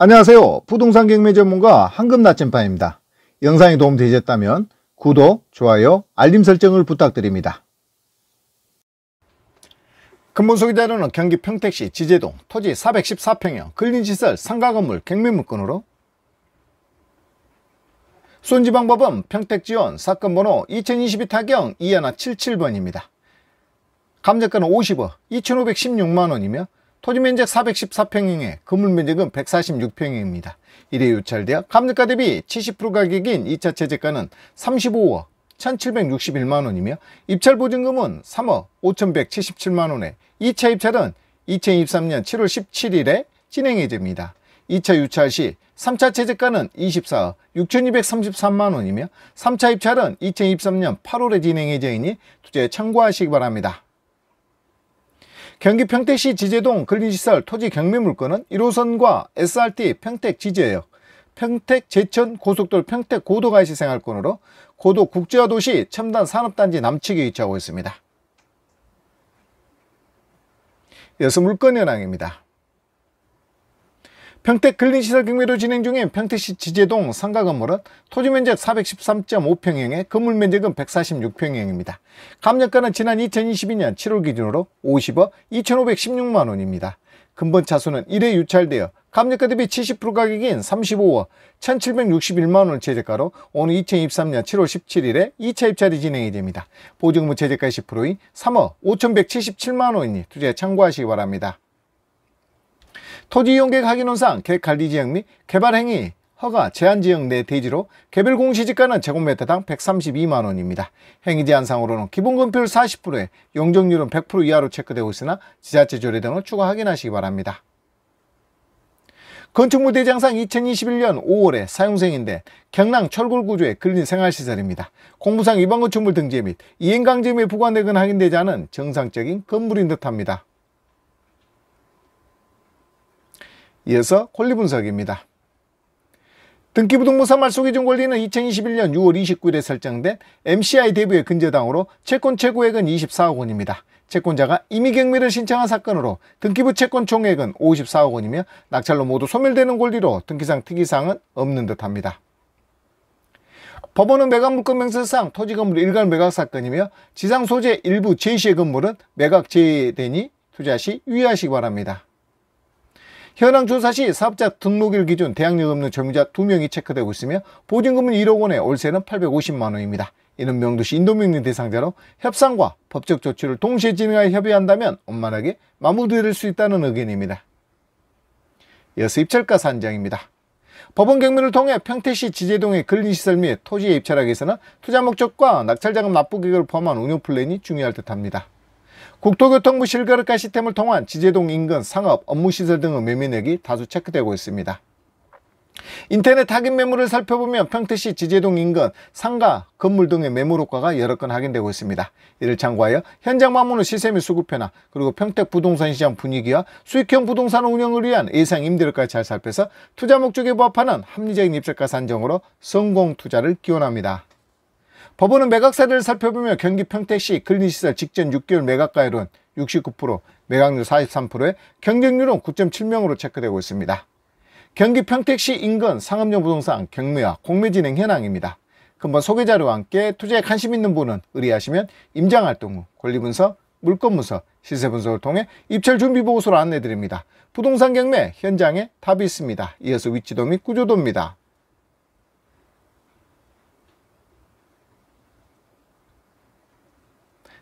안녕하세요. 부동산 경매 전문가 황금 나침반입니다. 영상이 도움되셨다면 구독, 좋아요, 알림 설정을 부탁드립니다. 근본소개 자료는 경기 평택시 지재동 토지 414평형 근린시설 상가건물 경매물건으로 손지방법은 평택지원 사건번호 2022 타경 2 1 77번입니다. 감정가는 50억 2516만원이며 토지 면적 414평형에 건물 면적은 146평형입니다. 이래 유찰되어 감리가 대비 70% 가격인 2차 최저가는 35억 1,761만원이며 입찰보증금은 3억 5,177만원에 2차 입찰은 2023년 7월 17일에 진행해제니다 2차 유찰 시 3차 최저가는 24억 6,233만원이며 3차 입찰은 2023년 8월에 진행 예정니 투자에 참고하시기 바랍니다. 경기 평택시 지재동 근린시설 토지 경매물건은 1호선과 SRT 평택 지제역, 평택 제천 고속도로 평택 고도가 시생할 건으로 고도 국제화도시 첨단 산업단지 남측에 위치하고 있습니다. 여수 물건 현황입니다. 평택 근린시설 경매로 진행 중인 평택시 지제동 상가 건물은 토지 면적 413.5평형에 건물 면적은 146평형입니다. 감정가는 지난 2022년 7월 기준으로 50억 2,516만원입니다. 근본 차수는 1회 유찰되어 감정가 대비 70% 가격인 35억 1761만원 최저가로 오는 2023년 7월 17일에 2차 입찰이 진행이 됩니다. 보증금 최저가 10%인 3억 5177만원이니 투자 참고하시기 바랍니다. 토지 이용 계획 하기론상 계획 관리 지역 및 개발 행위 허가 제한 지역 내 대지로 개별 공시지가는 제곱미터당 132만 원입니다. 행위 제한상으로는 기본금표율 40%에 용적률은 100% 이하로 체크되고 있으나 지자체 조례 등을 추가 확인하시기 바랍니다. 건축물 대장상 2021년 5월에 사용생인데 경랑 철골구조에 근린 생활시설입니다. 공부상 위반 건축물 등재 및 이행강제 및 부과내근 확인되지 않은 정상적인 건물인 듯합니다. 이어서 권리분석입니다. 등기부등본사 말소기준 권리는 2021년 6월 29일에 설정된 MCI 대부의 근저당으로 채권 최고액은 24억 원입니다. 채권자가 임의경매를 신청한 사건으로 등기부 채권 총액은 54억 원이며 낙찰로 모두 소멸되는 권리로 등기상 특이사항은 없는 듯합니다. 법원은 매각물건 명세상 토지 건물 일괄 매각 사건이며 지상 소재 일부 제시의 건물은 매각 제외되니 투자 시 유의하시기 바랍니다. 현황 조사 시 사업자 등록일 기준 대항력 없는 점유자 2명이 체크되고 있으며 보증금은 1억 원에 월세는 850만 원입니다. 이는 명도시 인도명령 대상자로 협상과 법적 조치를 동시에 진행하여 협의한다면 원만하게 마무리될 수 있다는 의견입니다. 이어서 입찰가 산장입니다. 법원 경매를 통해 평택시 지제동의 근린시설 및 토지에 입찰하기 위해서는 투자 목적과 낙찰자금 납부 계획을 포함한 운용 플랜이 중요할 듯합니다. 국토교통부 실거래가 시스템을 통한 지제동 인근 상업, 업무시설 등의 매매액이 다수 체크되고 있습니다. 인터넷 타깃 매물을 살펴보면 평택시 지제동 인근 상가, 건물 등의 매물 효과가 여러 건 확인되고 있습니다. 이를 참고하여 현장 방문 후 시세 및 수급 변화, 그리고 평택 부동산 시장 분위기와 수익형 부동산 운영을 위한 예상 임대료까지 잘 살펴서 투자 목적에 부합하는 합리적인 입찰가 산정으로 성공 투자를 기원합니다. 법원은 매각세례를 살펴보며 경기 평택시 근린시설 직전 6개월 매각가율은 69%, 매각률 43%에 경쟁률은 9.7명으로 체크되고 있습니다. 경기 평택시 인근 상업용 부동산 경매와 공매진행 현황입니다. 금번 소개자료와 함께 투자에 관심 있는 분은 의뢰하시면 임장활동 후 권리분석, 물건분석, 시세분석을 통해 입찰 준비보고서를 안내드립니다. 부동산 경매 현장에 답이 있습니다. 이어서 위치도 및 구조도입니다.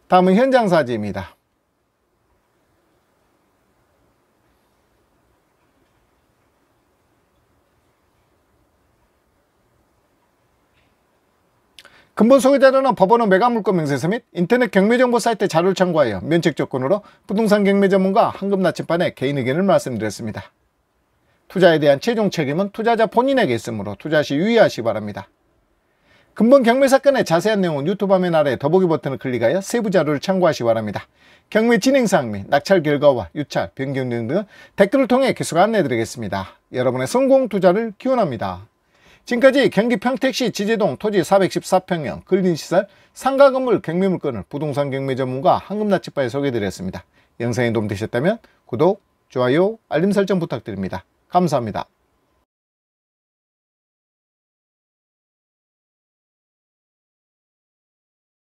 다음은 현장 사지입니다 근본 소유자로는 법원은 매각물권 명세서 및 인터넷 경매정보 사이트 자료를 참고하여 면책 조건으로 부동산 경매 전문가 한금 나침반에 개인 의견을 말씀드렸습니다. 투자에 대한 최종 책임은 투자자 본인에게 있으므로 투자 시 유의하시기 바랍니다. 금번 경매 사건의 자세한 내용은 유튜브 화면 아래 더보기 버튼을 클릭하여 세부 자료를 참고하시기 바랍니다. 경매 진행사항 및 낙찰 결과와 유찰, 변경 등등 댓글을 통해 계속 안내드리겠습니다. 여러분의 성공 투자를 기원합니다. 지금까지 경기 평택시 지제동 토지 414평형 근린시설 상가 건물 경매 물건을 부동산 경매 전문가 황금나치바에 소개해드렸습니다. 영상이 도움되셨다면 구독, 좋아요, 알림 설정 부탁드립니다. 감사합니다.